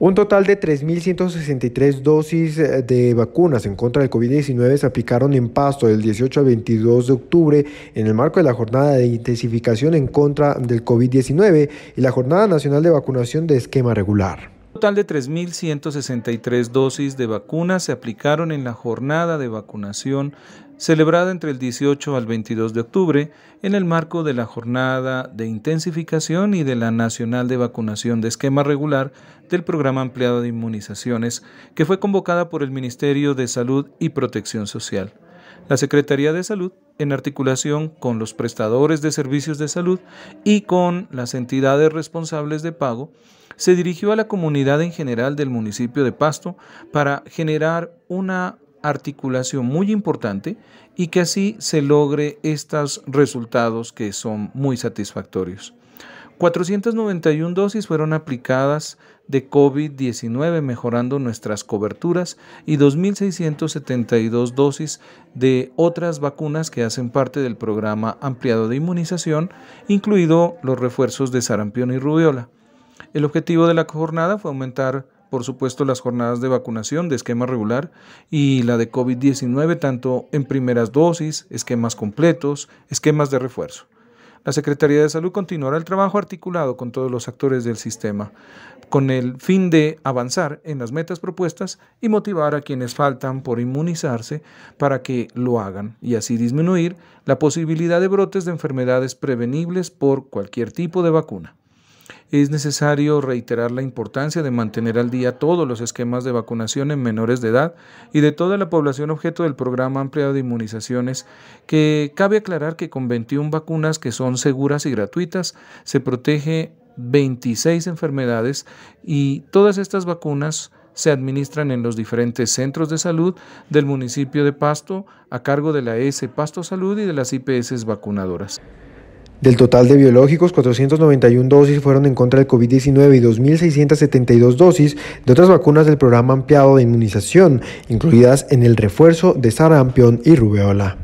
Un total de 3.163 dosis eh, de vacunas en contra del COVID-19 se aplicaron en Pasto del 18 al 22 de octubre en el marco de la jornada de intensificación en contra del COVID-19 y la Jornada Nacional de Vacunación de Esquema Regular total de 3.163 dosis de vacunas se aplicaron en la jornada de vacunación celebrada entre el 18 al 22 de octubre en el marco de la jornada de intensificación y de la nacional de vacunación de esquema regular del programa ampliado de inmunizaciones que fue convocada por el Ministerio de Salud y Protección Social. La Secretaría de Salud, en articulación con los prestadores de servicios de salud y con las entidades responsables de pago, se dirigió a la comunidad en general del municipio de Pasto para generar una articulación muy importante y que así se logre estos resultados que son muy satisfactorios. 491 dosis fueron aplicadas de COVID-19, mejorando nuestras coberturas, y 2.672 dosis de otras vacunas que hacen parte del programa ampliado de inmunización, incluido los refuerzos de sarampión y rubiola. El objetivo de la jornada fue aumentar, por supuesto, las jornadas de vacunación de esquema regular y la de COVID-19, tanto en primeras dosis, esquemas completos, esquemas de refuerzo. La Secretaría de Salud continuará el trabajo articulado con todos los actores del sistema, con el fin de avanzar en las metas propuestas y motivar a quienes faltan por inmunizarse para que lo hagan y así disminuir la posibilidad de brotes de enfermedades prevenibles por cualquier tipo de vacuna es necesario reiterar la importancia de mantener al día todos los esquemas de vacunación en menores de edad y de toda la población objeto del programa ampliado de inmunizaciones, que cabe aclarar que con 21 vacunas que son seguras y gratuitas se protege 26 enfermedades y todas estas vacunas se administran en los diferentes centros de salud del municipio de Pasto a cargo de la S Pasto Salud y de las IPS vacunadoras. Del total de biológicos, 491 dosis fueron en contra del COVID-19 y 2.672 dosis de otras vacunas del programa ampliado de inmunización, incluidas en el refuerzo de sarampión y rubeola.